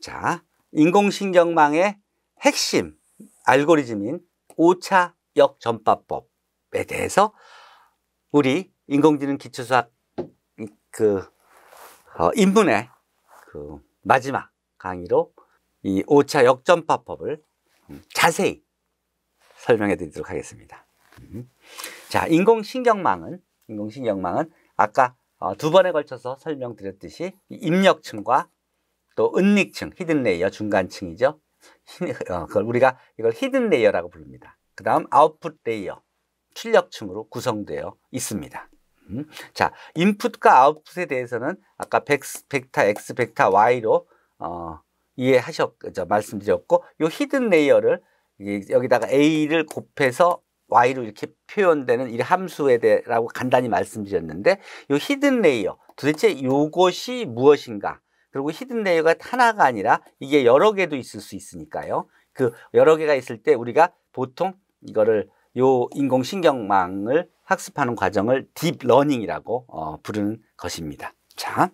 자, 인공신경망의 핵심 알고리즘인 오차 역전파법에 대해서 우리 인공지능 기초수학 그 어, 인문의 그 마지막 강의로 이 오차 역전파법을 자세히 설명해 드리도록 하겠습니다. 음. 자, 인공신경망은 인공신경망은 아까 어, 두 번에 걸쳐서 설명드렸듯이 입력층과 또 은닉층, 히든 레이어 중간층이죠. 어, 그걸 우리가 이걸 히든 레이어라고 부릅니다. 그 다음 아웃풋 레이어, 출력층으로 구성되어 있습니다. 음, 자, 인풋과 아웃풋에 대해서는 아까 백, 벡터 X, 벡타 Y로 어, 이해하셨, 저, 말씀드렸고, 요 히든 레이어를 여기다가 A를 곱해서 Y로 이렇게 표현되는 이 함수에 대라고 해 간단히 말씀드렸는데, 요 히든 레이어, 도대체 요것이 무엇인가? 그리고 히든 레이어가 하나가 아니라 이게 여러 개도 있을 수 있으니까요. 그 여러 개가 있을 때 우리가 보통 이거를 요 인공신경망을 학습하는 과정을 딥러닝이라고 어, 부르는 것입니다. 자,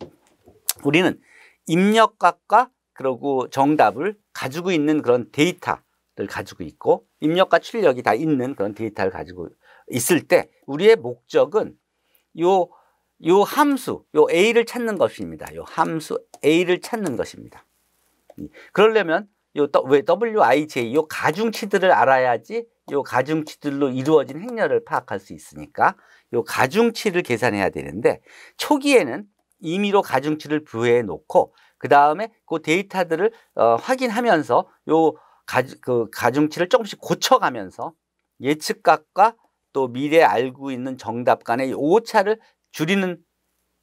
우리는 입력값과 그리고 정답을 가지고 있는 그런 데이터를 가지고 있고 입력과 출력이 다 있는 그런 데이터를 가지고 있을 때 우리의 목적은 요요 함수, 요 a를 찾는 것입니다. 요 함수 a를 찾는 것입니다. 그러려면 요왜 wij 요 가중치들을 알아야지 요 가중치들로 이루어진 행렬을 파악할 수 있으니까 요 가중치를 계산해야 되는데 초기에는 임의로 가중치를 부여해 놓고 그 다음에 그 데이터들을 어, 확인하면서 요 가, 그 가중치를 조금씩 고쳐가면서 예측값과 또미래 알고 있는 정답 간의 오차를 줄이는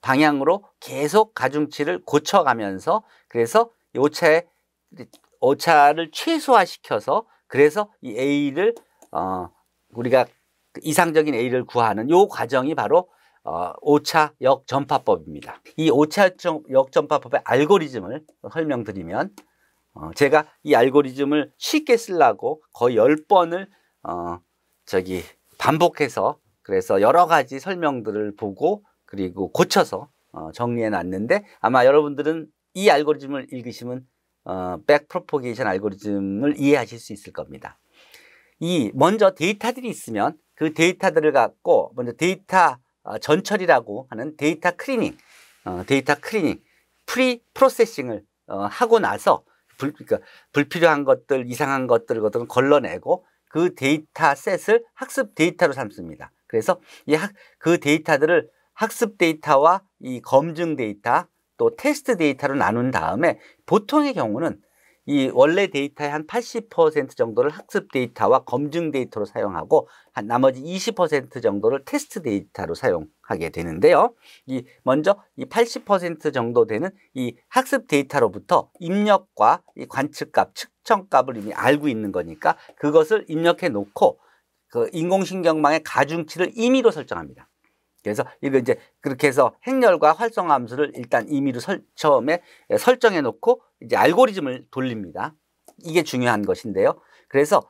방향으로 계속 가중치를 고쳐가면서 그래서 오차 오차를 최소화시켜서 그래서 이 A를 어, 우리가 그 이상적인 A를 구하는 요 과정이 바로 어, 오차 역전파법입니다. 이 오차 역전파법의 알고리즘을 설명드리면 어, 제가 이 알고리즘을 쉽게 쓰려고 거의 열번을 어, 저기 반복해서 그래서 여러 가지 설명들을 보고 그리고 고쳐서 어, 정리해 놨는데 아마 여러분들은 이 알고리즘을 읽으시면 어, 백 프로포게이션 알고리즘을 이해하실 수 있을 겁니다. 이 먼저 데이터들이 있으면 그 데이터들을 갖고 먼저 데이터 어, 전처리라고 하는 데이터 클리닝, 어, 데이터 클리닝, 프리 프로세싱을 어, 하고 나서 불, 그러니까 불필요한 것들, 이상한 것들, 것들은 걸러내고 그 데이터 셋을 학습 데이터로 삼습니다. 그래서 이 그 데이터들을 학습 데이터와 이 검증 데이터 또 테스트 데이터로 나눈 다음에 보통의 경우는 이 원래 데이터의 한 80% 정도를 학습 데이터와 검증 데이터로 사용하고 한 나머지 20% 정도를 테스트 데이터로 사용하게 되는데요. 이 먼저 이 80% 정도 되는 이 학습 데이터로부터 입력과 이 관측값, 측정값을 이미 알고 있는 거니까 그것을 입력해 놓고 그 인공신경망의 가중치를 임의로 설정합니다. 그래서 이거 이제 그렇게 해서 행렬과 활성 함수를 일단 임의로 설, 처음에 설정해 놓고 이제 알고리즘을 돌립니다. 이게 중요한 것인데요. 그래서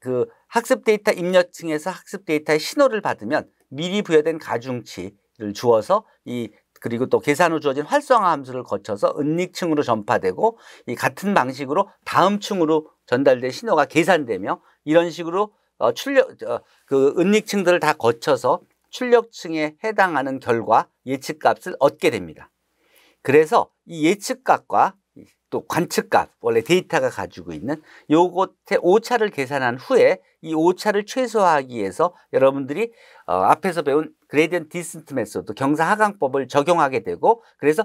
그 학습 데이터 입력층에서 학습 데이터의 신호를 받으면 미리 부여된 가중치를 주어서 이 그리고 또 계산 으로 주어진 활성화 함수를 거쳐서 은닉층으로 전파되고 이 같은 방식으로 다음 층으로 전달된 신호가 계산되며 이런 식으로 어, 출력 어, 그 은닉층들을 다 거쳐서 출력층에 해당하는 결과 예측값을 얻게 됩니다. 그래서 이 예측값과 또 관측값 원래 데이터가 가지고 있는 요것의 오차를 계산한 후에 이 오차를 최소화하기 위해서 여러분들이 어, 앞에서 배운 그레디언 디스트 메소드 경사하강법을 적용하게 되고 그래서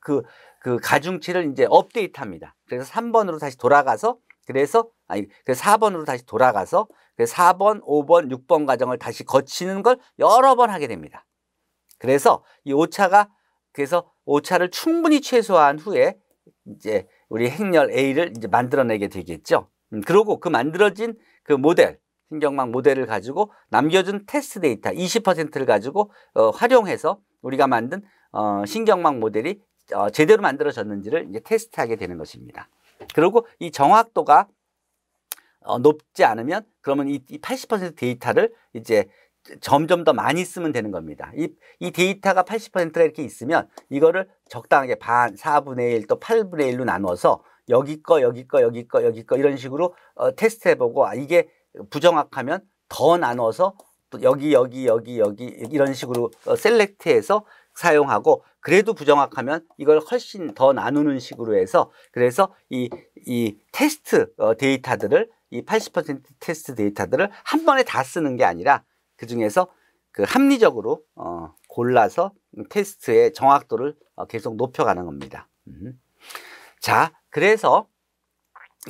그, 그 가중치를 이제 업데이트합니다. 그래서 3번으로 다시 돌아가서 그래서 아니 그래 4번으로 다시 돌아가서 그 4번, 5번, 6번 과정을 다시 거치는 걸 여러 번 하게 됩니다. 그래서 이 오차가 그래서 오차를 충분히 최소화한 후에 이제 우리 행렬 A를 이제 만들어내게 되겠죠. 음, 그리고 그 만들어진 그 모델 신경망 모델을 가지고 남겨준 테스트 데이터 20%를 가지고 어, 활용해서 우리가 만든 어, 신경망 모델이 어, 제대로 만들어졌는지를 이제 테스트하게 되는 것입니다. 그리고 이 정확도가 어, 높지 않으면 그러면 이, 이80% 데이터를 이제 점점 더 많이 쓰면 되는 겁니다. 이, 이 데이터가 80%가 이렇게 있으면 이거를 적당하게 반, 4분의 1, 또 8분의 1로 나눠서 여기 거, 여기 거, 여기 거, 여기 거 이런 식으로 어, 테스트 해보고 아, 이게 부정확하면 더 나눠서 또 여기, 여기, 여기, 여기 이런 식으로 어, 셀렉트해서 사용하고 그래도 부정확하면 이걸 훨씬 더 나누는 식으로 해서 그래서 이, 이 테스트 어, 데이터들을 이 80% 테스트 데이터들을 한 번에 다 쓰는 게 아니라 그 중에서 그 합리적으로 어, 골라서 테스트의 정확도를 어, 계속 높여가는 겁니다. 음. 자, 그래서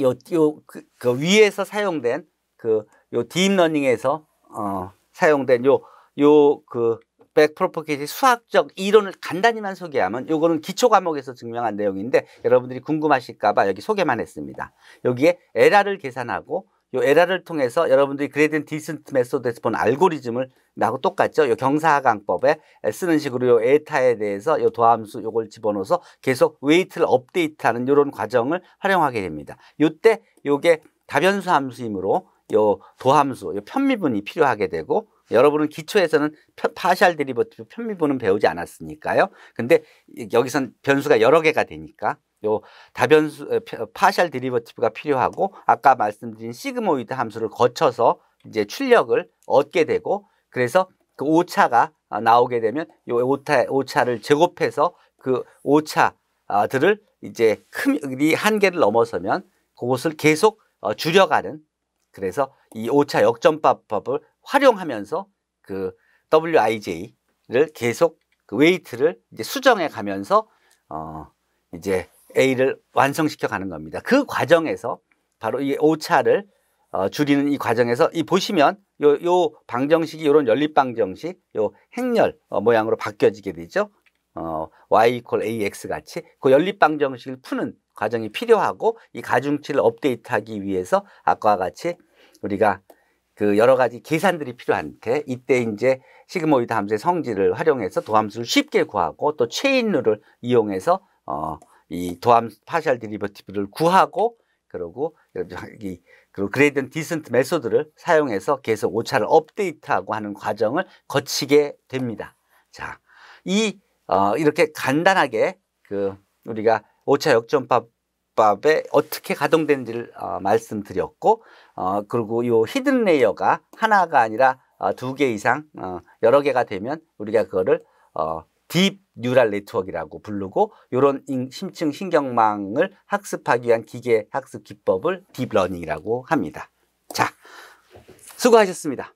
요, 요, 그, 그 위에서 사용된 그 요 딥러닝에서 어, 사용된 요, 요, 그 백프로포켓이 수학적 이론을 간단히만 소개하면 요거는 기초 과목에서 증명한 내용인데 여러분들이 궁금하실까 봐 여기 소개만 했습니다. 여기에 에라를 계산하고 요 에라를 통해서 여러분들이 그레덴 이 디스트 메소드에서 본 알고리즘을 나고 똑같죠. 요경사강법에 쓰는 식으로 요 에타에 대해서 요 도함수 요걸 집어넣어서 계속 웨이트를 업데이트하는 요런 과정을 활용하게 됩니다. 요 때 요게 다변수 함수이므로 요 도함수, 요 편미분이 필요하게 되고 여러분은 기초에서는 파샬 데리버티브 편미분은 배우지 않았으니까요. 근데 여기선 변수가 여러 개가 되니까 요 다변수 어, 파샬 데리버티브가 필요하고 아까 말씀드린 시그모이드 함수를 거쳐서 이제 출력을 얻게 되고 그래서 그 오차가 어, 나오게 되면 요 오차 오차를 제곱해서 그 오차들을 이제 큰 이 한계를 넘어서면 그것을 계속 어, 줄여가는 그래서 이 오차 역전법을 활용하면서 그 WIJ를 계속 그 웨이트를 이제 수정해 가면서 어 이제 A를 완성시켜 가는 겁니다. 그 과정에서 바로 이 오차를 어, 줄이는 이 과정에서 이 보시면 요, 요 방정식이 요런 연립방정식 요 행렬 어, 모양으로 바뀌어지게 되죠. 어, y equal ax 같이 그 연립방정식을 푸는 과정이 필요하고 이 가중치를 업데이트하기 위해서 아까와 같이 우리가 그 여러 가지 계산들이 필요한데 이때 이제 시그모이드 함수의 성질을 활용해서 도함수를 쉽게 구하고 또 체인룰을 이용해서 어, 이 도함 파셜 디리버티브를 구하고 그러고 여기 그리고 그레이든 디센트 메소드를 사용해서 계속 오차를 업데이트하고 하는 과정을 거치게 됩니다. 자, 이 어, 이렇게 간단하게 그 우리가 오차 역전법 기법에 어떻게 가동되는지를 어, 말씀드렸고 어, 그리고 이 히든 레이어가 하나가 아니라 어, 두개 이상 어, 여러 개가 되면 우리가 그거를 어, 딥뉴랄 네트워크라고 부르고 이런 심층 신경망을 학습하기 위한 기계 학습 기법을 딥러닝이라고 합니다. 자, 수고하셨습니다.